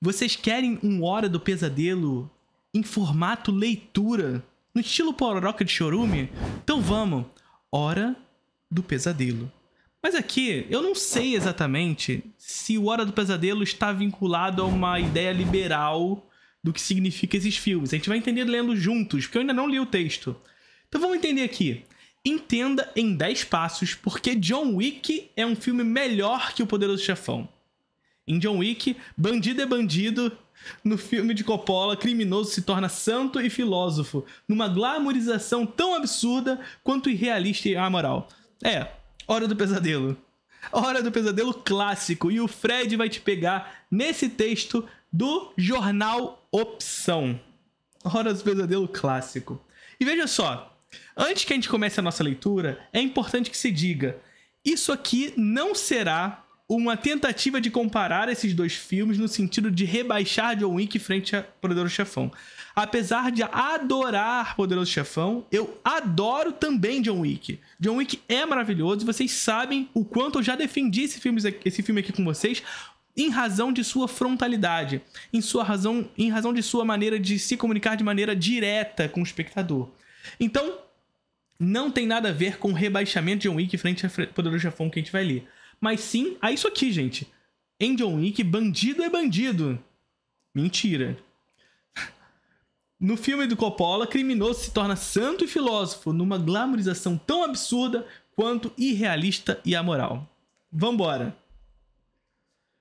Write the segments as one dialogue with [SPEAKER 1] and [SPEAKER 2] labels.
[SPEAKER 1] Vocês querem um Hora do Pesadelo em formato leitura? No estilo pororoca de chorume? Então vamos. Hora do Pesadelo. Mas aqui, eu não sei exatamente se o Hora do Pesadelo está vinculado a uma ideia liberal do que significa esses filmes. A gente vai entender lendo juntos, porque eu ainda não li o texto. Então vamos entender aqui. Entenda em 10 passos porque John Wick é um filme melhor que O Poderoso Chefão. Em John Wick, bandido é bandido. No filme de Coppola, criminoso se torna santo e filósofo, numa glamorização tão absurda quanto irrealista e amoral. É, Hora do Pesadelo. Hora do Pesadelo clássico. E o Fred vai te pegar nesse texto do jornal Opção. Hora do Pesadelo clássico. E veja só, antes que a gente comece a nossa leitura, é importante que se diga: isso aqui não será uma tentativa de comparar esses dois filmes no sentido de rebaixar John Wick frente a Poderoso Chefão. Apesar de adorar Poderoso Chefão, eu adoro também John Wick. John Wick é maravilhoso, vocês sabem o quanto eu já defendi esse filme, esse filme aqui com vocês, em razão de sua frontalidade, em sua razão, em razão de sua maneira de se comunicar de maneira direta com o espectador. Então, não tem nada a ver com o rebaixamento de John Wick frente a Poderoso Chefão que a gente vai ler mas sim a é isso aqui, gente. Em John Wick, bandido é bandido. Mentira. No filme do Coppola, criminoso se torna santo e filósofo numa glamorização tão absurda quanto irrealista e amoral. Vambora.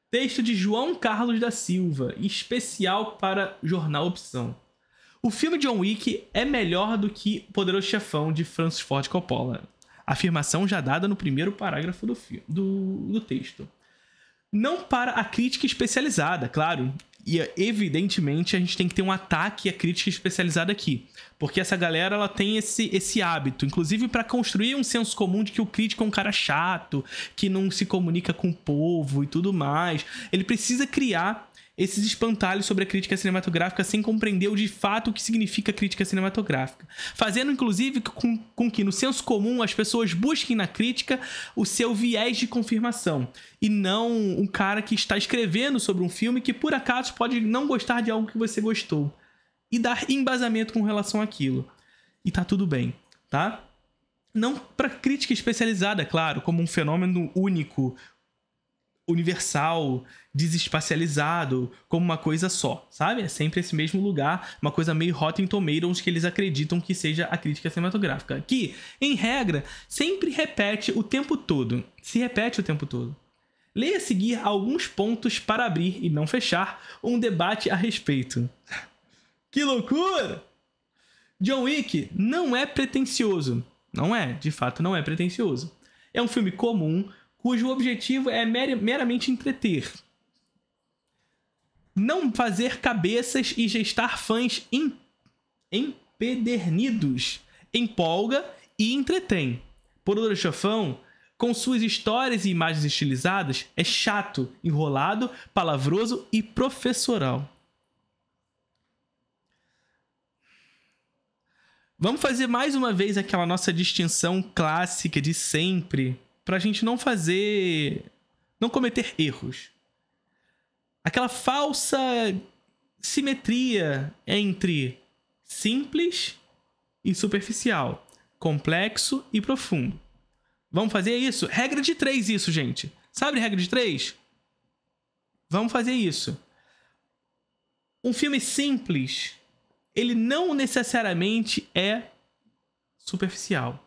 [SPEAKER 1] Texto de João Carlos da Silva, especial para Jornal Opção. O filme John Wick é melhor do que Poderoso Chefão de Francis Ford Coppola afirmação já dada no primeiro parágrafo do, do, do texto. Não para a crítica especializada, claro. E evidentemente a gente tem que ter um ataque à crítica especializada aqui, porque essa galera ela tem esse, esse hábito, inclusive para construir um senso comum de que o crítico é um cara chato, que não se comunica com o povo e tudo mais. Ele precisa criar esses espantalhos sobre a crítica cinematográfica sem compreender de fato o que significa crítica cinematográfica, fazendo inclusive com, com que no senso comum as pessoas busquem na crítica o seu viés de confirmação e não um cara que está escrevendo sobre um filme que por acaso pode não gostar de algo que você gostou e dar embasamento com relação àquilo. E tá tudo bem, tá? Não para crítica especializada, claro, como um fenômeno único universal, desespacializado, como uma coisa só, sabe? É sempre esse mesmo lugar, uma coisa meio Rotten Tomatoes que eles acreditam que seja a crítica cinematográfica, que, em regra, sempre repete o tempo todo, se repete o tempo todo. Leia a seguir alguns pontos para abrir e não fechar um debate a respeito. que loucura! John Wick não é pretencioso. Não é, de fato não é pretencioso. É um filme comum cujo objetivo é meramente entreter. Não fazer cabeças e gestar fãs empedernidos, empolga e entretém. Por outro Chofão, com suas histórias e imagens estilizadas, é chato, enrolado, palavroso e professoral. Vamos fazer mais uma vez aquela nossa distinção clássica de sempre pra gente não fazer. não cometer erros. Aquela falsa simetria entre simples e superficial, complexo e profundo. Vamos fazer isso? Regra de três, isso, gente. Sabe regra de três? Vamos fazer isso. Um filme simples, ele não necessariamente é superficial.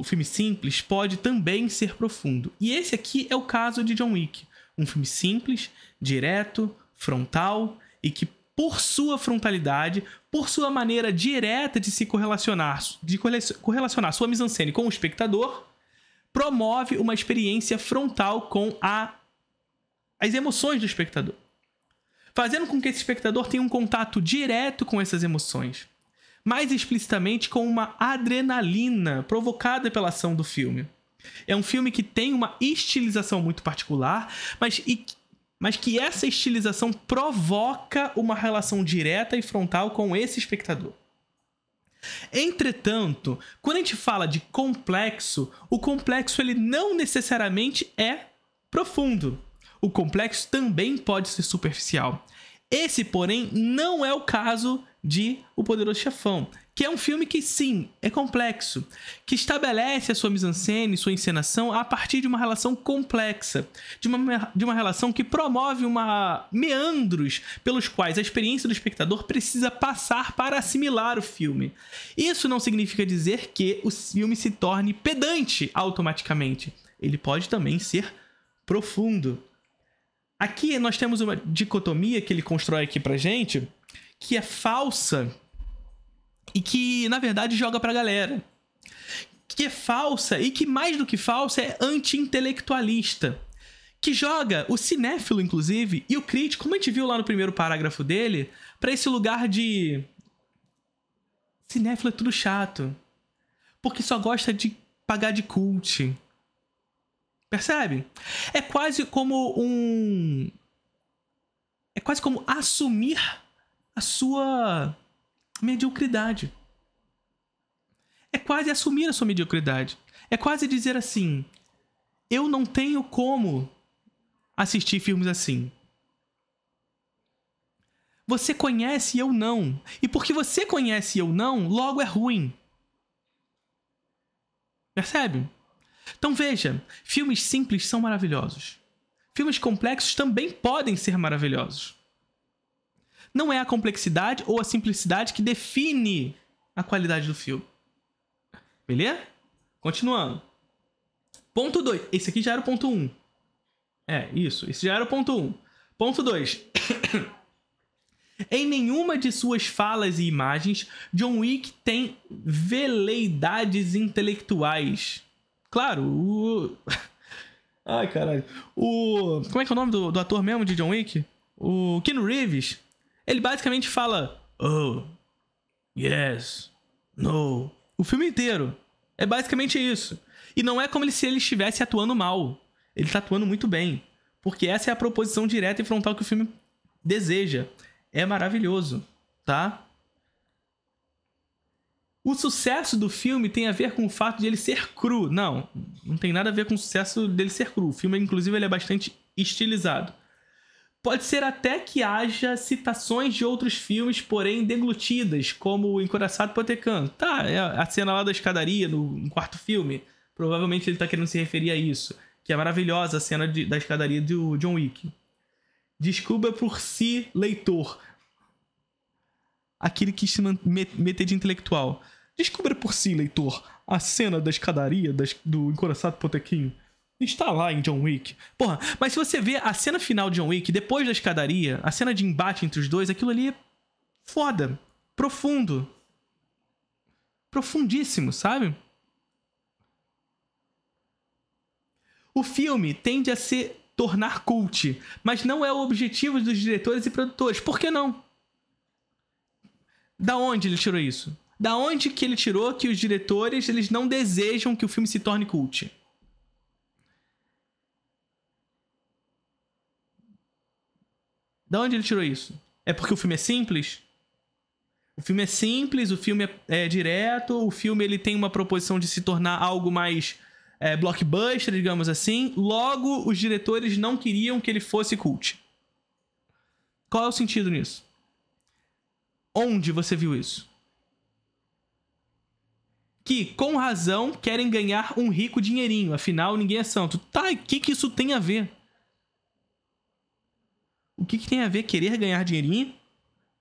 [SPEAKER 1] O filme simples pode também ser profundo. E esse aqui é o caso de John Wick. Um filme simples, direto, frontal e que, por sua frontalidade, por sua maneira direta de se correlacionar, de correlacionar sua mise-en-scène com o espectador, promove uma experiência frontal com a, as emoções do espectador, fazendo com que esse espectador tenha um contato direto com essas emoções mais explicitamente com uma adrenalina provocada pela ação do filme. É um filme que tem uma estilização muito particular, mas, e, mas que essa estilização provoca uma relação direta e frontal com esse espectador. Entretanto, quando a gente fala de complexo, o complexo ele não necessariamente é profundo. O complexo também pode ser superficial. Esse, porém, não é o caso de O Poderoso Chefão, que é um filme que sim, é complexo, que estabelece a sua mise-en-scène, sua encenação a partir de uma relação complexa, de uma, de uma relação que promove uma meandros pelos quais a experiência do espectador precisa passar para assimilar o filme. Isso não significa dizer que o filme se torne pedante automaticamente. Ele pode também ser profundo. Aqui nós temos uma dicotomia que ele constrói aqui pra gente, que é falsa e que, na verdade, joga pra galera. Que é falsa e que, mais do que falsa, é anti-intelectualista. Que joga o cinéfilo, inclusive, e o crítico, como a gente viu lá no primeiro parágrafo dele, para esse lugar de. Cinéfilo é tudo chato. Porque só gosta de pagar de culte. Percebe? É quase como um. É quase como assumir a sua mediocridade. É quase assumir a sua mediocridade. É quase dizer assim: eu não tenho como assistir filmes assim. Você conhece e eu não. E porque você conhece e eu não, logo é ruim. Percebe? Então veja, filmes simples são maravilhosos. Filmes complexos também podem ser maravilhosos. Não é a complexidade ou a simplicidade que define a qualidade do filme. Beleza? Continuando. Ponto 2. Esse aqui já era o ponto 1. Um. É, isso. Esse já era o ponto 1. Um. Ponto 2. em nenhuma de suas falas e imagens, John Wick tem veleidades intelectuais. Claro, o. Ai, caralho. O. Como é que é o nome do, do ator mesmo de John Wick? O Keanu Reeves. Ele basicamente fala. Oh. Yes. No. O filme inteiro. É basicamente isso. E não é como se ele estivesse atuando mal. Ele tá atuando muito bem. Porque essa é a proposição direta e frontal que o filme deseja. É maravilhoso, tá? O sucesso do filme tem a ver com o fato de ele ser cru. Não, não tem nada a ver com o sucesso dele ser cru. O filme, inclusive, ele é bastante estilizado. Pode ser até que haja citações de outros filmes, porém deglutidas, como O Encoraçado Potecano. Tá, é a cena lá da escadaria, no quarto filme. Provavelmente ele tá querendo se referir a isso. Que é maravilhosa a cena de, da escadaria do John Wick. Descubra por si, leitor aquele que se meter de intelectual. Descubra por si, leitor, a cena da escadaria das, do encoraçado Potequinho. Está lá em John Wick. Porra, mas se você vê a cena final de John Wick, depois da escadaria, a cena de embate entre os dois, aquilo ali é foda. Profundo. Profundíssimo, sabe? O filme tende a se tornar cult, mas não é o objetivo dos diretores e produtores. Por que não? Da onde ele tirou isso? Da onde que ele tirou que os diretores eles não desejam que o filme se torne cult? Da onde ele tirou isso? É porque o filme é simples? O filme é simples, o filme é, é direto, o filme ele tem uma proposição de se tornar algo mais é, blockbuster, digamos assim. Logo, os diretores não queriam que ele fosse cult. Qual é o sentido nisso? Onde você viu isso? Que, com razão, querem ganhar um rico dinheirinho, afinal ninguém é santo. Tá, o que, que isso tem a ver? O que, que tem a ver querer ganhar dinheirinho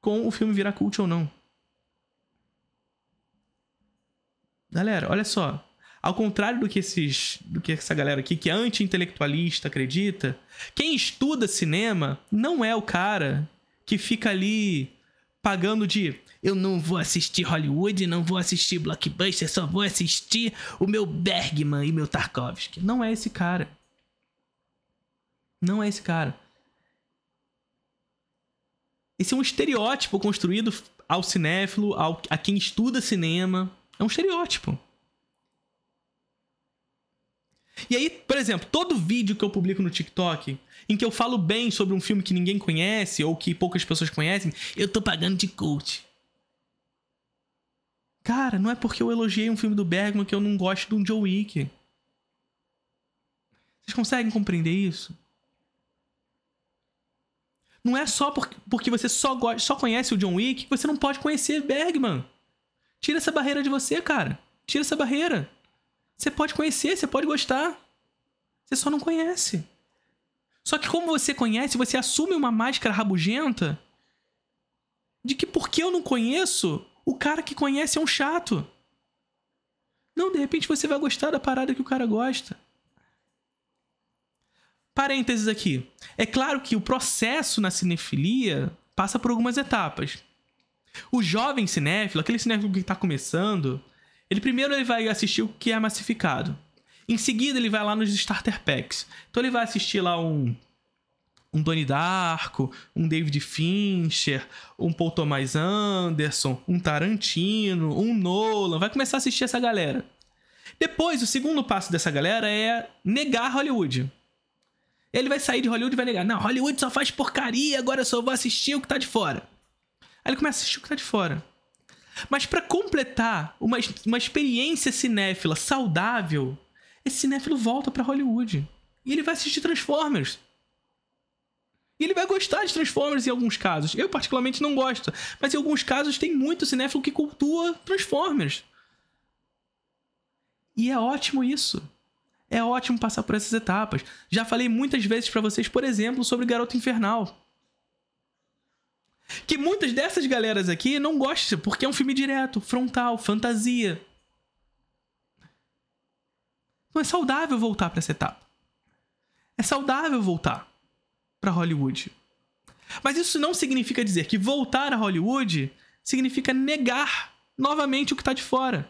[SPEAKER 1] com o filme virar cult ou não? Galera, olha só. Ao contrário do que esses, do que essa galera aqui que é anti-intelectualista acredita, quem estuda cinema não é o cara que fica ali pagando de eu não vou assistir Hollywood, não vou assistir Blockbuster, só vou assistir o meu Bergman e meu Tarkovsky. Não é esse cara. Não é esse cara. Esse é um estereótipo construído ao cinéfilo, ao, a quem estuda cinema. É um estereótipo. E aí, por exemplo, todo vídeo que eu publico no TikTok, em que eu falo bem sobre um filme que ninguém conhece ou que poucas pessoas conhecem, eu tô pagando de coach. Cara, não é porque eu elogiei um filme do Bergman que eu não gosto de um Joe Wick. Vocês conseguem compreender isso? Não é só porque você só, gosta, só conhece o John Wick que você não pode conhecer Bergman. Tira essa barreira de você, cara. Tira essa barreira. Você pode conhecer, você pode gostar. Você só não conhece. Só que como você conhece, você assume uma máscara rabugenta de que porque eu não conheço, o cara que conhece é um chato. Não, de repente você vai gostar da parada que o cara gosta. Parênteses aqui. É claro que o processo na cinefilia passa por algumas etapas. O jovem cinéfilo, aquele cinéfilo que está começando, ele primeiro ele vai assistir o que é massificado. Em seguida ele vai lá nos starter packs. Então ele vai assistir lá um um Donnie Darko, um David Fincher, um Paul Thomas Anderson, um Tarantino, um Nolan, vai começar a assistir essa galera. Depois, o segundo passo dessa galera é negar Hollywood. Ele vai sair de Hollywood e vai negar. Não, Hollywood só faz porcaria, agora eu só vou assistir o que tá de fora. Aí ele começa a assistir o que tá de fora. Mas para completar uma, uma experiência cinéfila saudável, esse cinéfilo volta para Hollywood. E ele vai assistir Transformers. E ele vai gostar de Transformers em alguns casos. Eu, particularmente, não gosto. Mas em alguns casos tem muito cinéfilo que cultua Transformers. E é ótimo isso. É ótimo passar por essas etapas. Já falei muitas vezes para vocês, por exemplo, sobre Garoto Infernal. Que muitas dessas galeras aqui não gostam, porque é um filme direto, frontal, fantasia. não é saudável voltar para essa etapa. É saudável voltar para Hollywood. Mas isso não significa dizer que voltar a Hollywood significa negar novamente o que está de fora.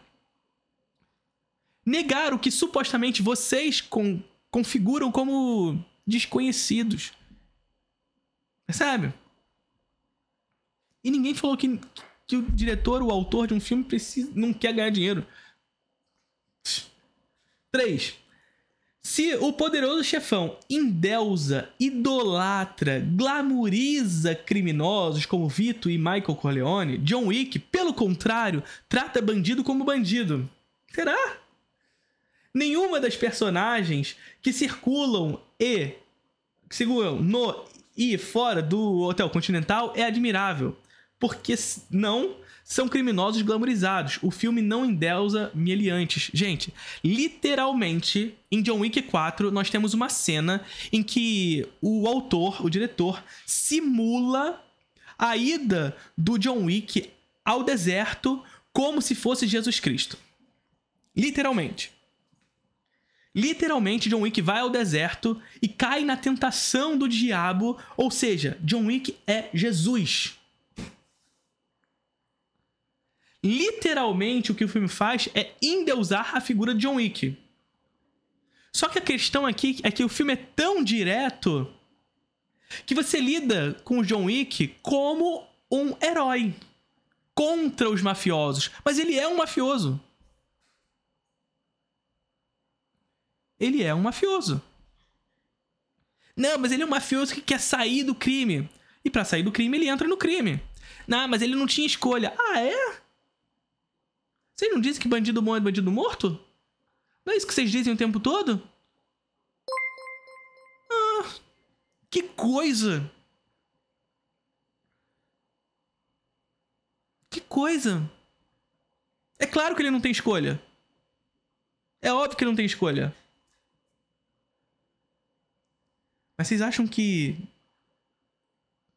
[SPEAKER 1] Negar o que supostamente vocês con configuram como desconhecidos. Percebe? E ninguém falou que, que o diretor, o autor de um filme, precisa, não quer ganhar dinheiro. 3. Se o poderoso chefão endeusa, idolatra, glamoriza criminosos como Vito e Michael Corleone, John Wick, pelo contrário, trata bandido como bandido. Será? Nenhuma das personagens que circulam e que seguram no e fora do Hotel Continental é admirável porque não são criminosos glamorizados. O filme não endeusa miliantes. Gente, literalmente, em John Wick 4, nós temos uma cena em que o autor, o diretor, simula a ida do John Wick ao deserto como se fosse Jesus Cristo. Literalmente. Literalmente, John Wick vai ao deserto e cai na tentação do diabo, ou seja, John Wick é Jesus. Literalmente, o que o filme faz é endeusar a figura de John Wick. Só que a questão aqui é que o filme é tão direto que você lida com o John Wick como um herói contra os mafiosos, mas ele é um mafioso. Ele é um mafioso. Não, mas ele é um mafioso que quer sair do crime. E para sair do crime, ele entra no crime. Não, mas ele não tinha escolha. Ah, é? Vocês não dizem que bandido bom é bandido morto? Não é isso que vocês dizem o tempo todo? Ah, que coisa! Que coisa! É claro que ele não tem escolha. É óbvio que ele não tem escolha. Mas vocês acham que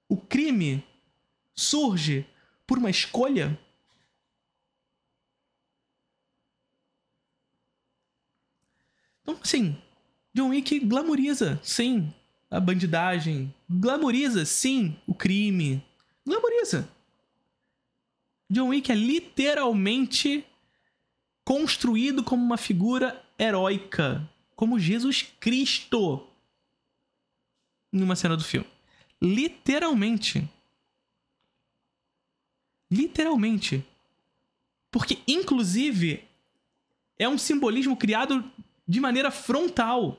[SPEAKER 1] o crime surge por uma escolha? Então, assim, John Wick glamoriza, sim, a bandidagem. Glamoriza, sim, o crime. Glamoriza. John Wick é literalmente construído como uma figura heróica, como Jesus Cristo em uma cena do filme. Literalmente. Literalmente. Porque, inclusive, é um simbolismo criado de maneira frontal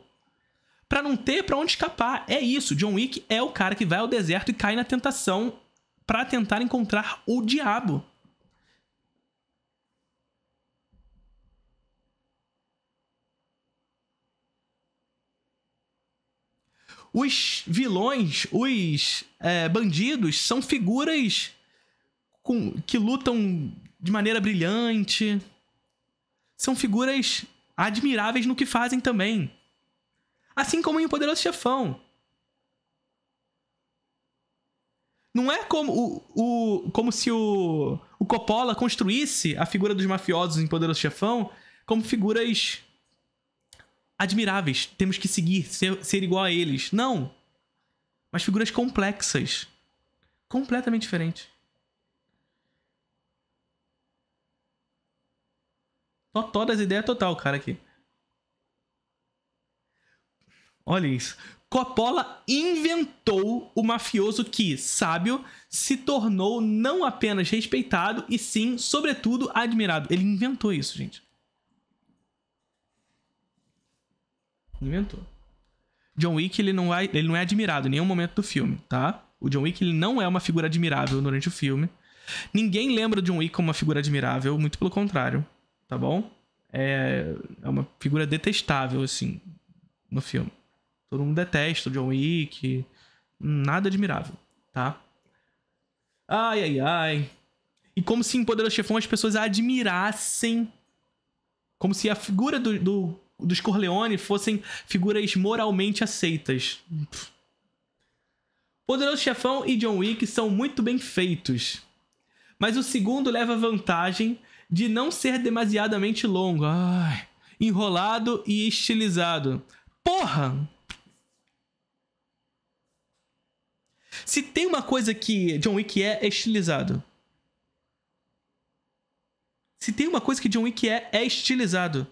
[SPEAKER 1] para não ter para onde escapar. É isso, John Wick é o cara que vai ao deserto e cai na tentação para tentar encontrar o diabo. Os vilões, os é, bandidos, são figuras com, que lutam de maneira brilhante. São figuras admiráveis no que fazem também. Assim como em O Poderoso Chefão. Não é como, o, o, como se o, o Coppola construísse a figura dos mafiosos em Poderoso Chefão como figuras admiráveis. Temos que seguir, ser, ser igual a eles. Não. Mas figuras complexas. Completamente diferentes. Totó das ideias total, cara aqui. Olha isso. Coppola inventou o mafioso que, sábio, se tornou não apenas respeitado, e sim, sobretudo, admirado. Ele inventou isso, gente. Inventou. John Wick, ele não, vai, é, ele não é admirado em nenhum momento do filme, tá? O John Wick, ele não é uma figura admirável durante o filme. Ninguém lembra o John Wick como uma figura admirável, muito pelo contrário tá bom? É, é uma figura detestável, assim, no filme. Todo mundo detesta o John Wick, nada admirável, tá? Ai, ai, ai. E como se em Poderoso Chefão as pessoas admirassem, como se a figura do, do, dos Corleone fossem figuras moralmente aceitas. Poderoso Chefão e John Wick são muito bem feitos. Mas o segundo leva vantagem de não ser demasiadamente longo, ai, enrolado e estilizado. Porra! Se tem uma coisa que John Wick é, é estilizado. Se tem uma coisa que John Wick é, é estilizado.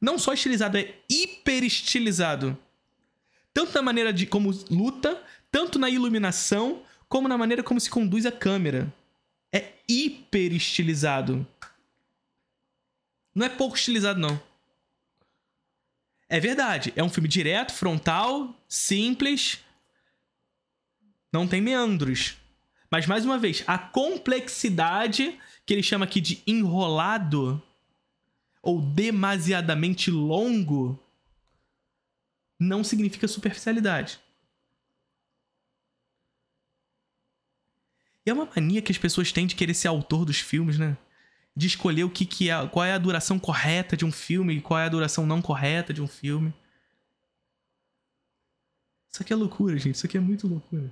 [SPEAKER 1] Não só estilizado, é hiperestilizado. Tanto na maneira de como luta, tanto na iluminação, como na maneira como se conduz a câmera. É hiperestilizado. Não é pouco estilizado, não. É verdade. É um filme direto, frontal, simples. Não tem meandros. Mas, mais uma vez, a complexidade que ele chama aqui de enrolado ou demasiadamente longo não significa superficialidade. E é uma mania que as pessoas têm de querer ser autor dos filmes, né? de escolher o que, que é, qual é a duração correta de um filme e qual é a duração não correta de um filme. Isso aqui é loucura, gente. Isso aqui é muito loucura.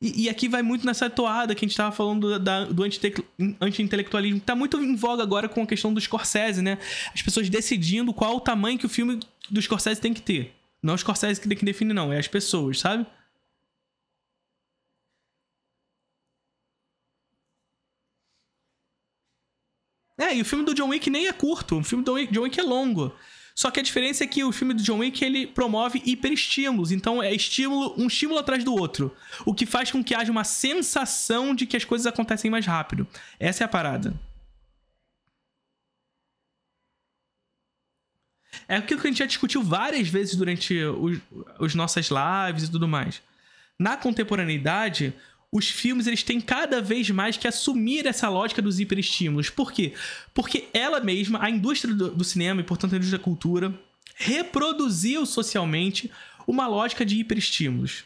[SPEAKER 1] E, e aqui vai muito nessa toada que a gente tava falando do, da, do anti-intelectualismo, que tá muito em voga agora com a questão do Scorsese, né? As pessoas decidindo qual o tamanho que o filme do Scorsese tem que ter. Não é o Scorsese que, que definir, não. É as pessoas, sabe? É, e o filme do John Wick nem é curto, o filme do John Wick é longo. Só que a diferença é que o filme do John Wick ele promove hiperestímulos, então é estímulo, um estímulo atrás do outro, o que faz com que haja uma sensação de que as coisas acontecem mais rápido. Essa é a parada. É aquilo que a gente já discutiu várias vezes durante as os nossas lives e tudo mais. Na contemporaneidade, os filmes eles têm cada vez mais que assumir essa lógica dos hiperestímulos. Por quê? Porque ela mesma, a indústria do, do cinema e, portanto, a indústria da cultura, reproduziu socialmente uma lógica de hiperestímulos.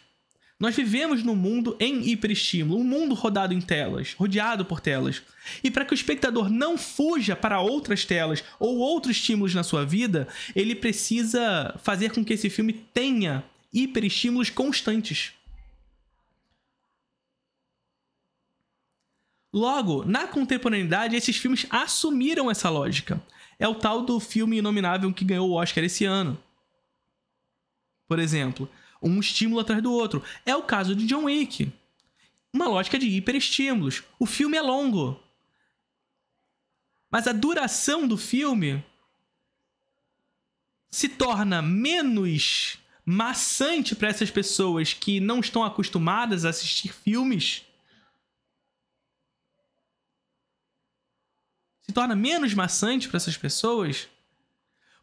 [SPEAKER 1] Nós vivemos num mundo em hiperestímulo, um mundo rodado em telas, rodeado por telas. E para que o espectador não fuja para outras telas ou outros estímulos na sua vida, ele precisa fazer com que esse filme tenha hiperestímulos constantes. Logo, na contemporaneidade, esses filmes assumiram essa lógica. É o tal do filme inominável que ganhou o Oscar esse ano. Por exemplo, um estímulo atrás do outro. É o caso de John Wick. Uma lógica de hiperestímulos. O filme é longo. Mas a duração do filme se torna menos maçante para essas pessoas que não estão acostumadas a assistir filmes se torna menos maçante para essas pessoas,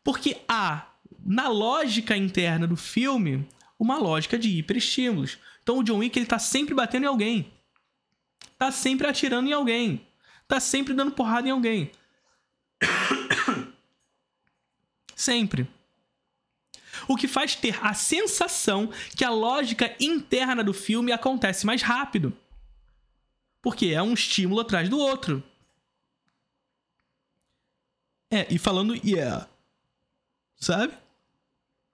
[SPEAKER 1] porque há, na lógica interna do filme, uma lógica de hiperestímulos. Então o John Wick ele tá sempre batendo em alguém. Tá sempre atirando em alguém. Tá sempre dando porrada em alguém. sempre. O que faz ter a sensação que a lógica interna do filme acontece mais rápido. Porque é um estímulo atrás do outro. É, e falando yeah. Sabe?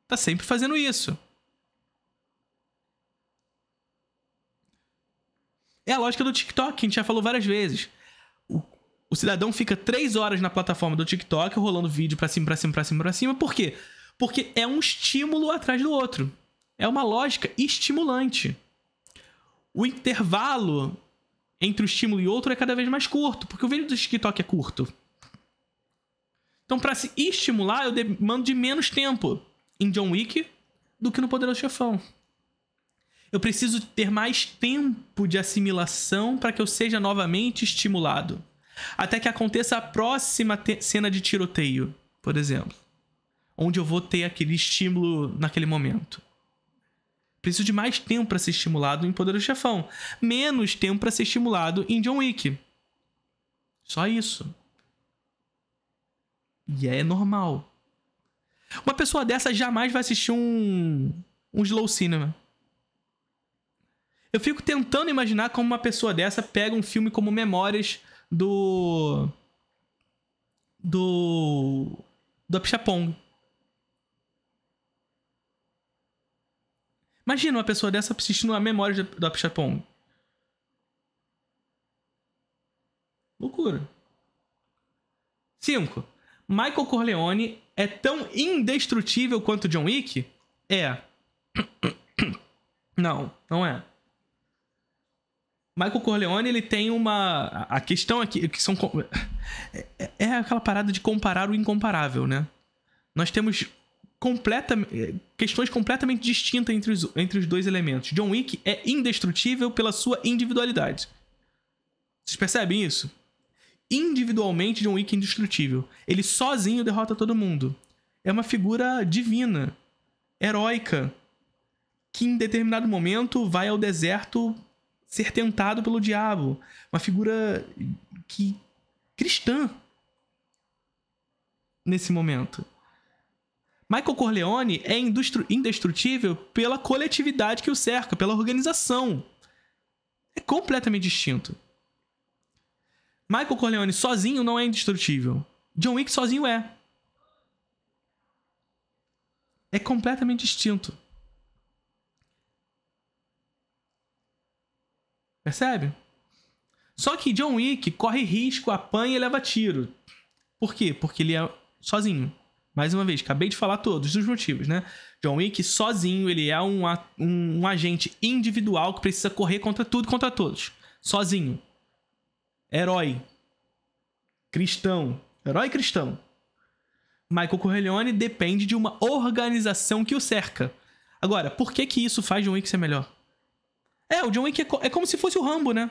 [SPEAKER 1] Tá sempre fazendo isso. É a lógica do TikTok, a gente já falou várias vezes. O, o cidadão fica três horas na plataforma do TikTok rolando vídeo pra cima, pra cima, pra cima, pra cima. Por quê? Porque é um estímulo atrás do outro. É uma lógica estimulante. O intervalo entre o estímulo e outro é cada vez mais curto, porque o vídeo do TikTok é curto. Então, para se estimular, eu demando de menos tempo em John Wick do que no Poderoso Chefão. Eu preciso ter mais tempo de assimilação para que eu seja novamente estimulado. Até que aconteça a próxima cena de tiroteio, por exemplo. Onde eu vou ter aquele estímulo naquele momento. Preciso de mais tempo para ser estimulado em Poderoso Chefão. Menos tempo para ser estimulado em John Wick. Só isso. E é normal. Uma pessoa dessa jamais vai assistir um, um slow cinema. Eu fico tentando imaginar como uma pessoa dessa pega um filme como Memórias do. do. do Pichapong. Imagina uma pessoa dessa assistindo a Memórias do Apchapong. Loucura. Cinco. Michael Corleone é tão indestrutível quanto John Wick? É. Não, não é. Michael Corleone, ele tem uma. A questão aqui. É que são... É, é, é aquela parada de comparar o incomparável, né? Nós temos completa... questões completamente distintas entre os... entre os dois elementos. John Wick é indestrutível pela sua individualidade. Vocês percebem isso? individualmente de um Wiki indestrutível. Ele sozinho derrota todo mundo. É uma figura divina, heróica, que em determinado momento vai ao deserto ser tentado pelo diabo. Uma figura que cristã nesse momento. Michael Corleone é indestrutível pela coletividade que o cerca, pela organização. É completamente distinto. Michael Corleone sozinho não é indestrutível. John Wick sozinho é. É completamente distinto. Percebe? Só que John Wick corre risco, apanha e leva tiro. Por quê? Porque ele é sozinho. Mais uma vez, acabei de falar todos os motivos, né? John Wick sozinho, ele é um, um, um agente individual que precisa correr contra tudo, contra todos. Sozinho herói cristão, herói cristão. Michael Corleone depende de uma organização que o cerca. Agora, por que que isso faz John Wick ser melhor? É, o John Wick é, co é como se fosse o Rambo, né?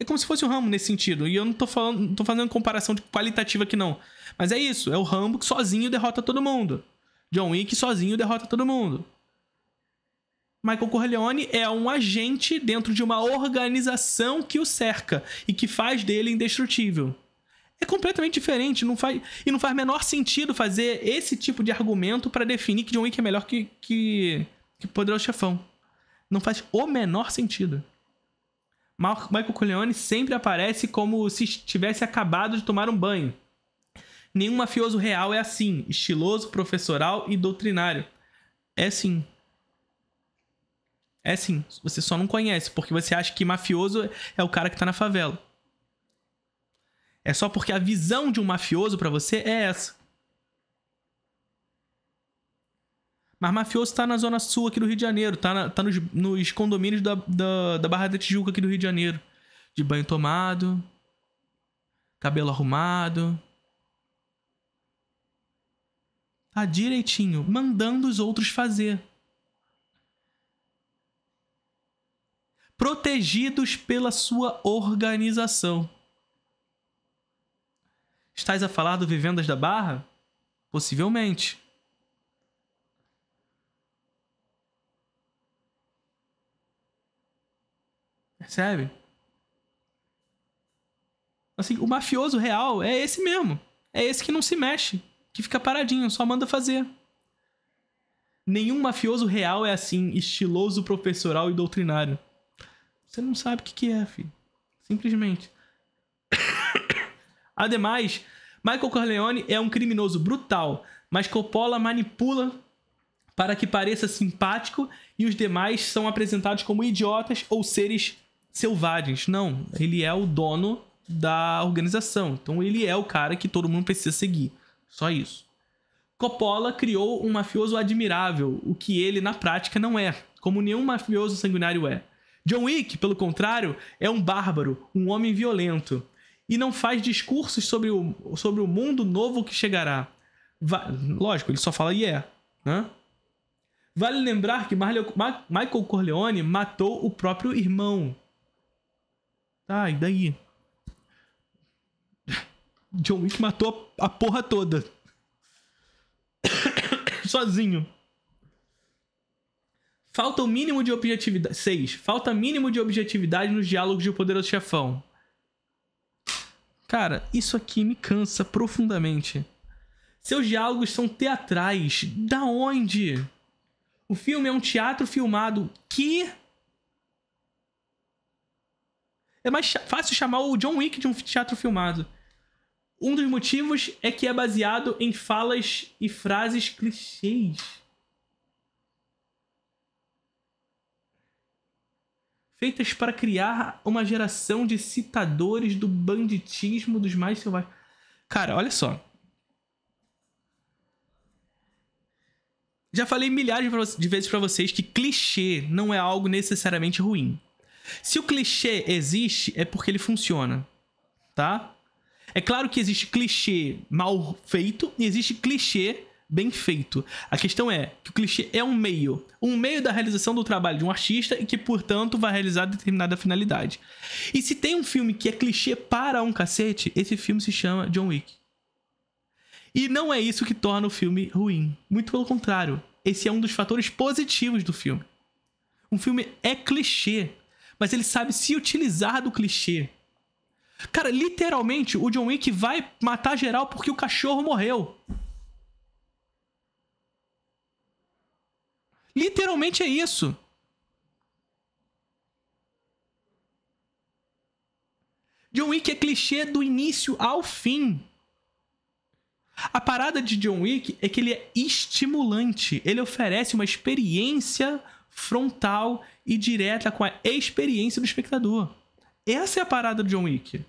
[SPEAKER 1] É como se fosse o Rambo nesse sentido. E eu não tô, falando, não tô fazendo comparação qualitativa aqui, não. Mas é isso. É o Rambo que sozinho derrota todo mundo. John Wick sozinho derrota todo mundo. Michael Corleone é um agente dentro de uma organização que o cerca e que faz dele indestrutível. É completamente diferente, não faz, e não faz menor sentido fazer esse tipo de argumento para definir que John Wick é melhor que, que, que Poderoso Chefão. Não faz o menor sentido. Michael Corleone sempre aparece como se tivesse acabado de tomar um banho. Nenhum mafioso real é assim, estiloso, professoral e doutrinário. É sim. É sim, você só não conhece, porque você acha que mafioso é o cara que tá na favela. É só porque a visão de um mafioso para você é essa. Mas mafioso tá na zona sul aqui do Rio de Janeiro, tá, na, tá nos, nos, condomínios da, da, da Barra da Tijuca aqui do Rio de Janeiro. De banho tomado, cabelo arrumado. Tá direitinho, mandando os outros fazer. protegidos pela sua organização. Estás a falar do Vivendas da Barra? Possivelmente. Percebe? Assim, o mafioso real é esse mesmo. É esse que não se mexe, que fica paradinho, só manda fazer. Nenhum mafioso real é assim, estiloso, professoral e doutrinário. Você não sabe o que, que é, filho. Simplesmente. Ademais, Michael Corleone é um criminoso brutal, mas Coppola manipula para que pareça simpático e os demais são apresentados como idiotas ou seres selvagens. Não, ele é o dono da organização. Então ele é o cara que todo mundo precisa seguir. Só isso. Coppola criou um mafioso admirável, o que ele na prática não é, como nenhum mafioso sanguinário é. John Wick, pelo contrário, é um bárbaro, um homem violento, e não faz discursos sobre o, sobre o mundo novo que chegará. Va Lógico, ele só fala yeah, né? Vale lembrar que Ma Michael Corleone matou o próprio irmão. Tá, e daí? John Wick matou a porra toda. Sozinho. Falta o mínimo de objetividade. 6. Falta mínimo de objetividade nos diálogos de O Poderoso Chefão. Cara, isso aqui me cansa profundamente. Seus diálogos são teatrais. Da onde? O filme é um teatro filmado que. É mais fácil chamar o John Wick de um teatro filmado. Um dos motivos é que é baseado em falas e frases clichês. feitas para criar uma geração de citadores do banditismo dos mais selvagens. Cara, olha só. Já falei milhares de vezes para vocês que clichê não é algo necessariamente ruim. Se o clichê existe, é porque ele funciona, tá? É claro que existe clichê mal feito e existe clichê bem feito. A questão é que o clichê é um meio, um meio da realização do trabalho de um artista e que, portanto, vai realizar determinada finalidade. E se tem um filme que é clichê para um cacete, esse filme se chama John Wick. E não é isso que torna o filme ruim. Muito pelo contrário, esse é um dos fatores positivos do filme. Um filme é clichê, mas ele sabe se utilizar do clichê. Cara, literalmente, o John Wick vai matar geral porque o cachorro morreu. Literalmente é isso. John Wick é clichê do início ao fim. A parada de John Wick é que ele é estimulante. Ele oferece uma experiência frontal e direta com a experiência do espectador. Essa é a parada do John Wick.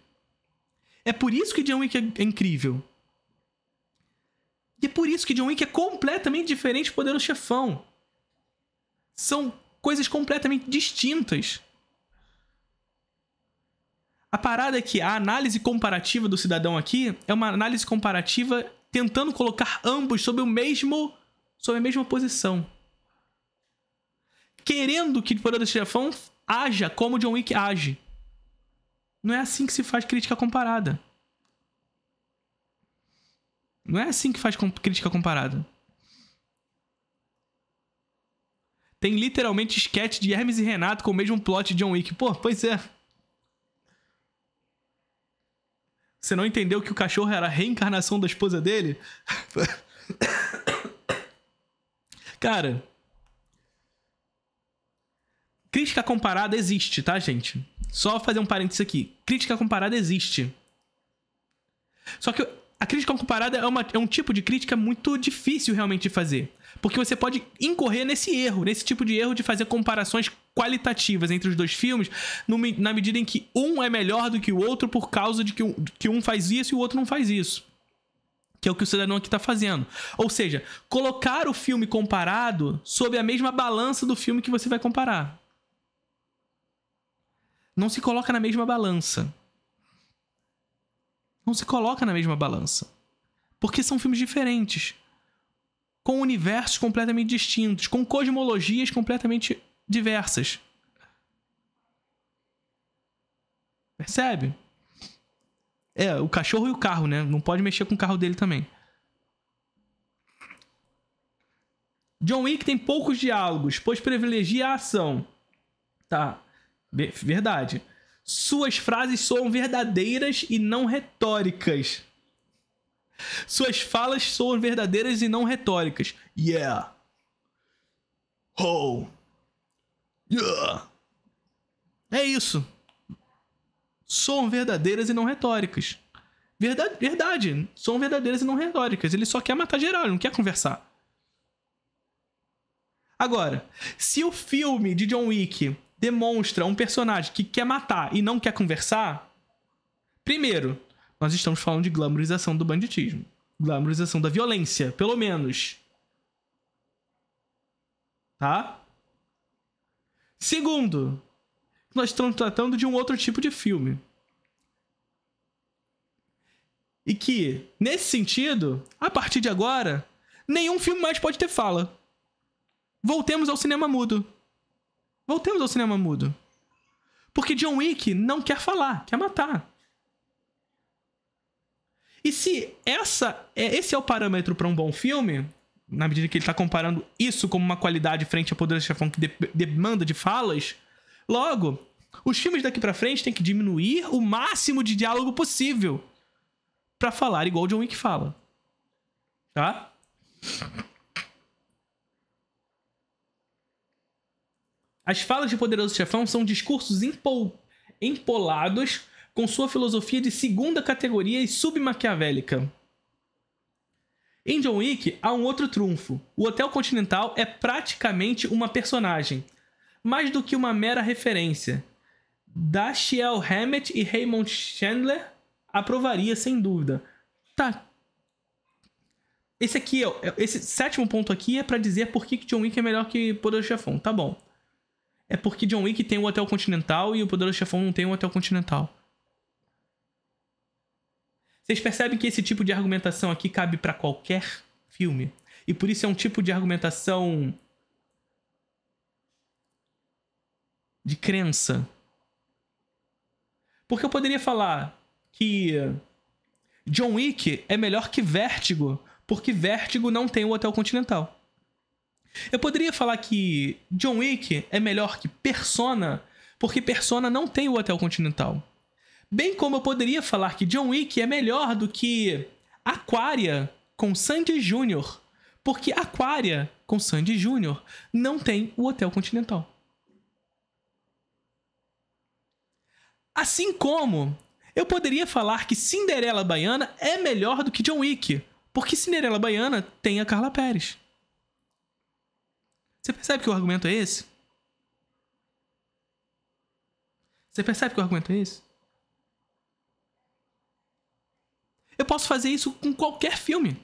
[SPEAKER 1] É por isso que John Wick é incrível. E é por isso que John Wick é completamente diferente do Poderoso Chefão são coisas completamente distintas. A parada é que a análise comparativa do cidadão aqui é uma análise comparativa tentando colocar ambos sobre o mesmo sobre a mesma posição. Querendo que o Poder do Chefão haja como John Wick age. Não é assim que se faz crítica comparada. Não é assim que faz crítica comparada. Tem literalmente sketch de Hermes e Renato com o mesmo plot de John Wick. Pô, pois é. Você não entendeu que o cachorro era a reencarnação da esposa dele? Cara. Crítica comparada existe, tá, gente? Só fazer um parênteses aqui. Crítica comparada existe. Só que a crítica comparada é, uma, é um tipo de crítica muito difícil realmente de fazer. Porque você pode incorrer nesse erro, nesse tipo de erro de fazer comparações qualitativas entre os dois filmes, na medida em que um é melhor do que o outro por causa de que um, faz isso e o outro não faz isso. Que é o que o cidadão aqui está fazendo. Ou seja, colocar o filme comparado sob a mesma balança do filme que você vai comparar. Não se coloca na mesma balança. Não se coloca na mesma balança. Porque são filmes diferentes com universos completamente distintos, com cosmologias completamente diversas. Percebe? É, o cachorro e o carro, né? Não pode mexer com o carro dele também. John Wick tem poucos diálogos, pois privilegia a ação. Tá. Verdade. Suas frases soam verdadeiras e não retóricas. Suas falas são verdadeiras e não retóricas. Yeah. Oh. Yeah. É isso. São verdadeiras e não retóricas. Verdade, verdade. São verdadeiras e não retóricas. Ele só quer matar geral, ele não quer conversar. Agora, se o filme de John Wick demonstra um personagem que quer matar e não quer conversar, primeiro, nós estamos falando de glamorização do banditismo. Glamorização da violência, pelo menos. Tá? Segundo, nós estamos tratando de um outro tipo de filme. E que, nesse sentido, a partir de agora, nenhum filme mais pode ter fala. Voltemos ao cinema mudo. Voltemos ao cinema mudo. Porque John Wick não quer falar, quer matar. E se essa é, esse é o parâmetro para um bom filme, na medida que ele está comparando isso como uma qualidade frente a Poderoso Chefão que de, demanda de falas, logo, os filmes daqui para frente têm que diminuir o máximo de diálogo possível para falar igual o John Wick fala. Tá? As falas de Poderoso Chefão são discursos empol... empolados com sua filosofia de segunda categoria e submaquiavélica. Em John Wick há um outro trunfo. O Hotel Continental é praticamente uma personagem, mais do que uma mera referência. Dashiell Hammett e Raymond Chandler aprovaria sem dúvida. Tá. Esse aqui, é é, esse sétimo ponto aqui é para dizer por que John Wick é melhor que Poderoso Chefão. Tá bom. É porque John Wick tem o Hotel Continental e o Poderoso Chefão não tem o Hotel Continental. Vocês percebem que esse tipo de argumentação aqui cabe para qualquer filme? E por isso é um tipo de argumentação de crença. Porque eu poderia falar que John Wick é melhor que Vértigo, porque Vértigo não tem o Hotel Continental. Eu poderia falar que John Wick é melhor que Persona, porque Persona não tem o Hotel Continental. Bem como eu poderia falar que John Wick é melhor do que Aquaria com Sandy Jr. porque Aquaria com Sandy Jr. não tem o Hotel Continental. Assim como eu poderia falar que Cinderela Baiana é melhor do que John Wick, porque Cinderela Baiana tem a Carla Pérez. Você percebe que o argumento é esse? Você percebe que o argumento é esse? Eu posso fazer isso com qualquer filme.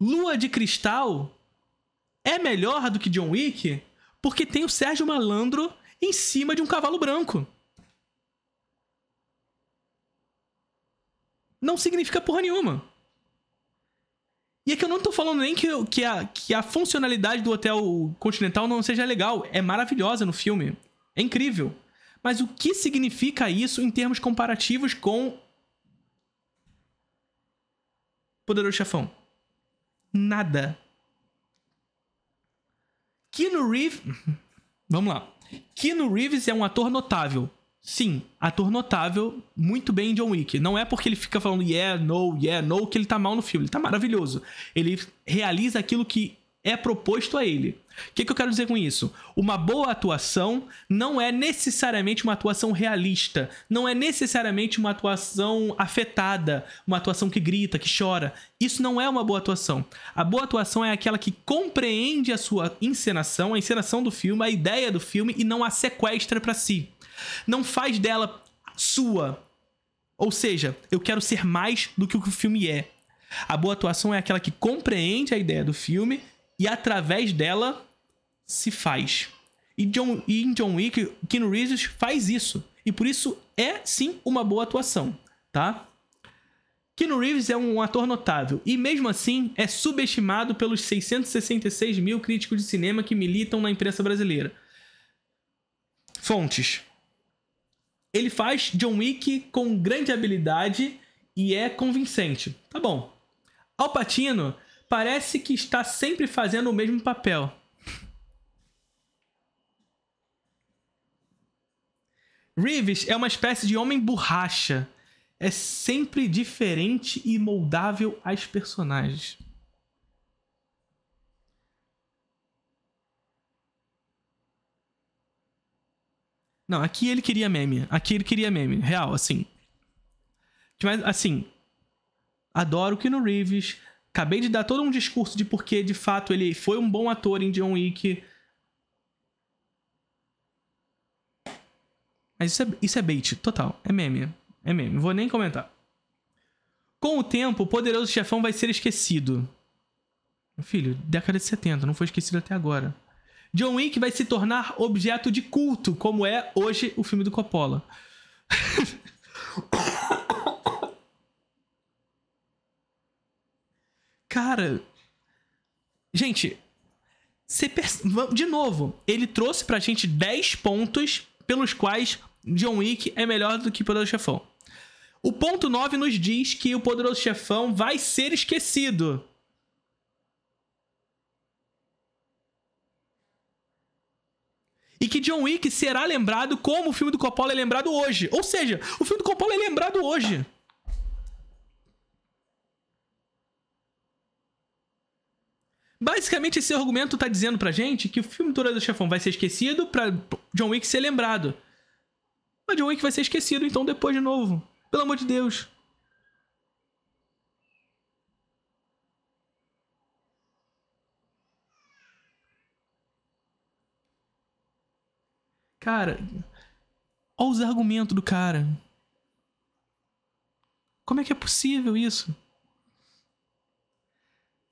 [SPEAKER 1] Lua de Cristal é melhor do que John Wick porque tem o Sérgio Malandro em cima de um cavalo branco. Não significa porra nenhuma. E é que eu não tô falando nem que, que, a, que a funcionalidade do Hotel Continental não seja legal. É maravilhosa no filme. É incrível. Mas o que significa isso em termos comparativos com Poderoso Chefão? Nada. Keanu Reeves. Vamos lá. Keanu Reeves é um ator notável. Sim, ator notável, muito bem em John Wick. Não é porque ele fica falando yeah, no, yeah, no, que ele tá mal no filme. Ele tá maravilhoso. Ele realiza aquilo que é proposto a ele. O que, que, eu quero dizer com isso? Uma boa atuação não é necessariamente uma atuação realista, não é necessariamente uma atuação afetada, uma atuação que grita, que chora. Isso não é uma boa atuação. A boa atuação é aquela que compreende a sua encenação, a encenação do filme, a ideia do filme e não a sequestra para si. Não faz dela sua. Ou seja, eu quero ser mais do que o que o filme é. A boa atuação é aquela que compreende a ideia do filme e através dela se faz. E, John, e em John Wick, Keanu Reeves faz isso. E por isso é sim uma boa atuação, tá? Keanu Reeves é um ator notável e mesmo assim é subestimado pelos 666 mil críticos de cinema que militam na imprensa brasileira. Fontes. Ele faz John Wick com grande habilidade e é convincente. Tá bom. Al Pacino parece que está sempre fazendo o mesmo papel. Reeves é uma espécie de homem borracha. É sempre diferente e moldável às personagens. Não, aqui ele queria meme. Aqui ele queria meme. Real, assim. Mas, assim. Adoro o no Reeves. Acabei de dar todo um discurso de porque, de fato, ele foi um bom ator em John Wick. Mas isso é, isso é bait, total. É meme. É meme. Não vou nem comentar. Com o tempo, o poderoso chefão vai ser esquecido. Filho, década de 70, não foi esquecido até agora. John Wick vai se tornar objeto de culto, como é hoje o filme do Coppola. cara. Gente, perce... de novo, ele trouxe pra gente 10 pontos pelos quais John Wick é melhor do que Poderoso Chefão. O ponto 9 nos diz que o Poderoso Chefão vai ser esquecido. E que John Wick será lembrado como o filme do Coppola é lembrado hoje. Ou seja, o filme do Coppola é lembrado hoje. Basicamente, esse argumento tá dizendo pra gente que o filme do do Chefão vai ser esquecido pra John Wick ser lembrado. Mas John Wick vai ser esquecido, então, depois de novo. Pelo amor de Deus. Cara, olha os argumentos do cara. Como é que é possível isso?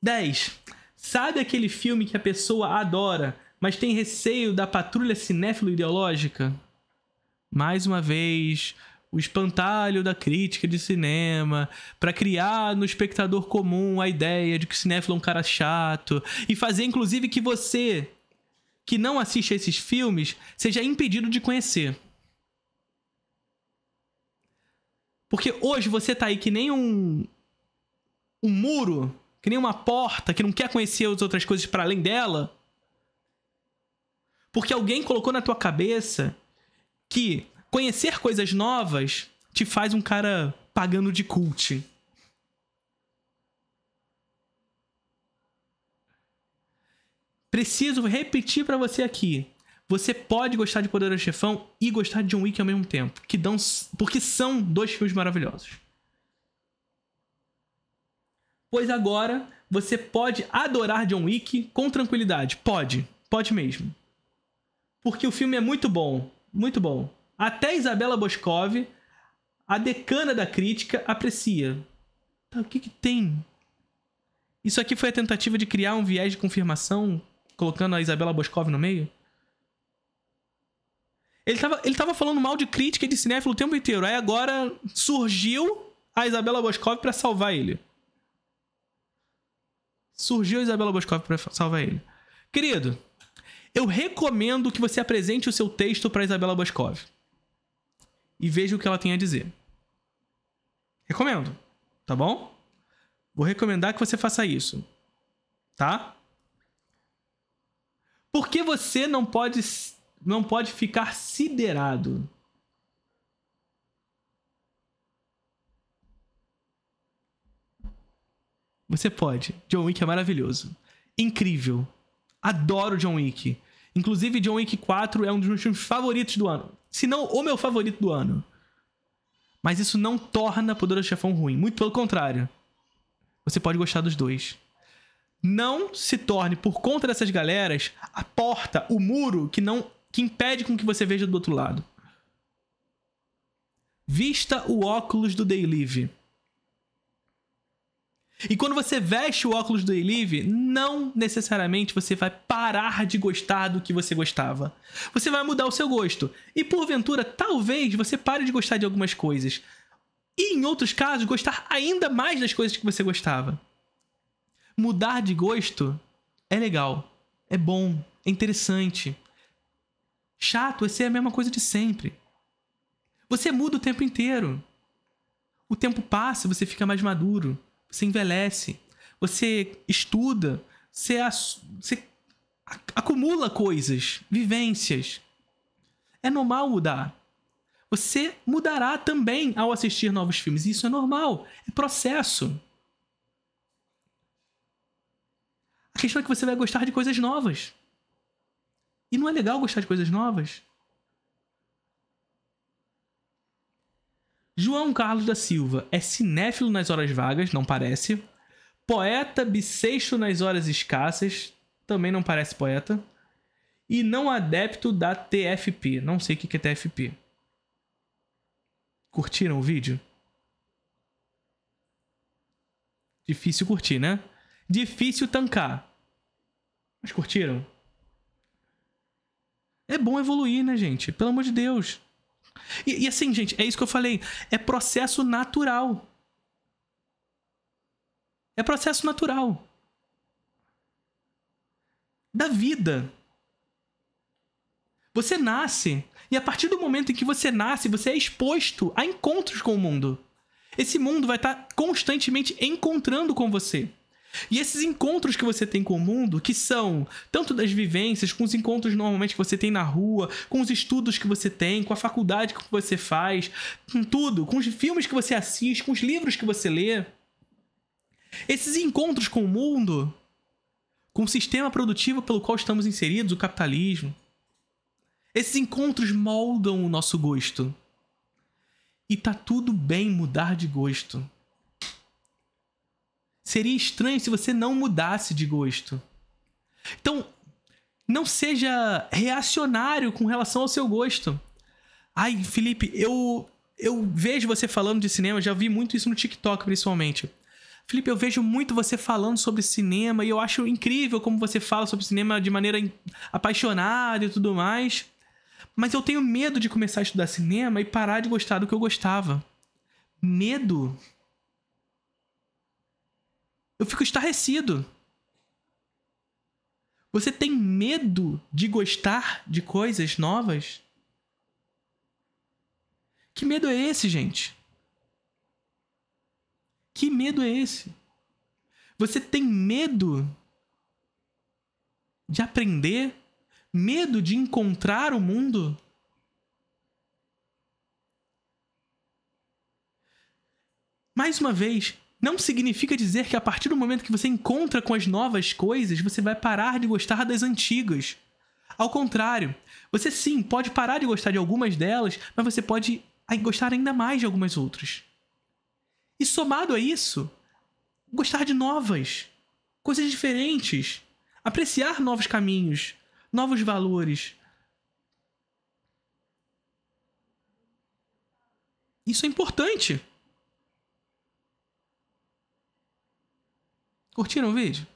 [SPEAKER 1] 10. Sabe aquele filme que a pessoa adora, mas tem receio da patrulha cinéfilo ideológica? Mais uma vez, o espantalho da crítica de cinema, para criar no espectador comum a ideia de que o cinéfilo é um cara chato e fazer inclusive que você que não assiste a esses filmes seja impedido de conhecer. Porque hoje você tá aí que nem um um muro que nem uma porta que não quer conhecer as outras coisas para além dela. Porque alguém colocou na tua cabeça que conhecer coisas novas te faz um cara pagando de cult. Preciso repetir para você aqui. Você pode gostar de Poderoso Chefão e gostar de John Wick ao mesmo tempo, que dão, porque são dois filmes maravilhosos pois agora você pode adorar John Wick com tranquilidade. Pode, pode mesmo. Porque o filme é muito bom, muito bom. Até Isabela Boscov, a decana da crítica, aprecia. Tá, o que que tem? Isso aqui foi a tentativa de criar um viés de confirmação, colocando a Isabela Boscov no meio? Ele tava, ele tava falando mal de crítica e de cinéfilo o tempo inteiro. Aí agora surgiu a Isabela Boscov para salvar ele. Surgiu a Isabela Boscov para salvar ele. Querido, eu recomendo que você apresente o seu texto para Isabela Boscov e veja o que ela tem a dizer. Recomendo, tá bom? Vou recomendar que você faça isso, tá? Porque você não pode não pode ficar siderado Você pode. John Wick é maravilhoso. Incrível. Adoro John Wick. Inclusive, John Wick 4 é um dos meus filmes favoritos do ano. Se não, o meu favorito do ano. Mas isso não torna Poderoso Chefão ruim. Muito pelo contrário. Você pode gostar dos dois. Não se torne, por conta dessas galeras, a porta, o muro que não que impede com que você veja do outro lado. Vista o óculos do Day Live. E quando você veste o óculos do Elive, não necessariamente você vai parar de gostar do que você gostava. Você vai mudar o seu gosto. E porventura, talvez você pare de gostar de algumas coisas. E em outros casos, gostar ainda mais das coisas que você gostava. Mudar de gosto é legal, é bom, é interessante. Chato é ser a mesma coisa de sempre. Você muda o tempo inteiro. O tempo passa, você fica mais maduro você envelhece, você estuda, você, você acumula coisas, vivências. É normal mudar. Você mudará também ao assistir novos filmes. Isso é normal, é processo. A questão é que você vai gostar de coisas novas. E não é legal gostar de coisas novas? João Carlos da Silva é cinéfilo nas horas vagas, não parece. Poeta bissexto nas horas escassas, também não parece poeta. E não adepto da TFP, não sei o que é TFP. Curtiram o vídeo? Difícil curtir, né? Difícil tancar. Mas curtiram? É bom evoluir, né, gente? Pelo amor de Deus. E, e assim, gente, é isso que eu falei. É processo natural. É processo natural. Da vida. Você nasce. E a partir do momento em que você nasce, você é exposto a encontros com o mundo. Esse mundo vai estar tá constantemente encontrando com você. E esses encontros que você tem com o mundo, que são tanto das vivências, com os encontros normalmente que você tem na rua, com os estudos que você tem, com a faculdade que você faz, com tudo, com os filmes que você assiste, com os livros que você lê. Esses encontros com o mundo, com o sistema produtivo pelo qual estamos inseridos, o capitalismo, esses encontros moldam o nosso gosto. E tá tudo bem mudar de gosto seria estranho se você não mudasse de gosto. Então, não seja reacionário com relação ao seu gosto. Ai, Felipe, eu eu vejo você falando de cinema, já vi muito isso no TikTok principalmente. Felipe, eu vejo muito você falando sobre cinema e eu acho incrível como você fala sobre cinema de maneira apaixonada e tudo mais. Mas eu tenho medo de começar a estudar cinema e parar de gostar do que eu gostava. Medo eu fico estarrecido. Você tem medo de gostar de coisas novas? Que medo é esse, gente? Que medo é esse? Você tem medo de aprender? Medo de encontrar o mundo? Mais uma vez, não significa dizer que a partir do momento que você encontra com as novas coisas, você vai parar de gostar das antigas. Ao contrário, você sim pode parar de gostar de algumas delas, mas você pode gostar ainda mais de algumas outras. E somado a isso, gostar de novas, coisas diferentes, apreciar novos caminhos, novos valores. Isso é importante. Curtiram o vídeo?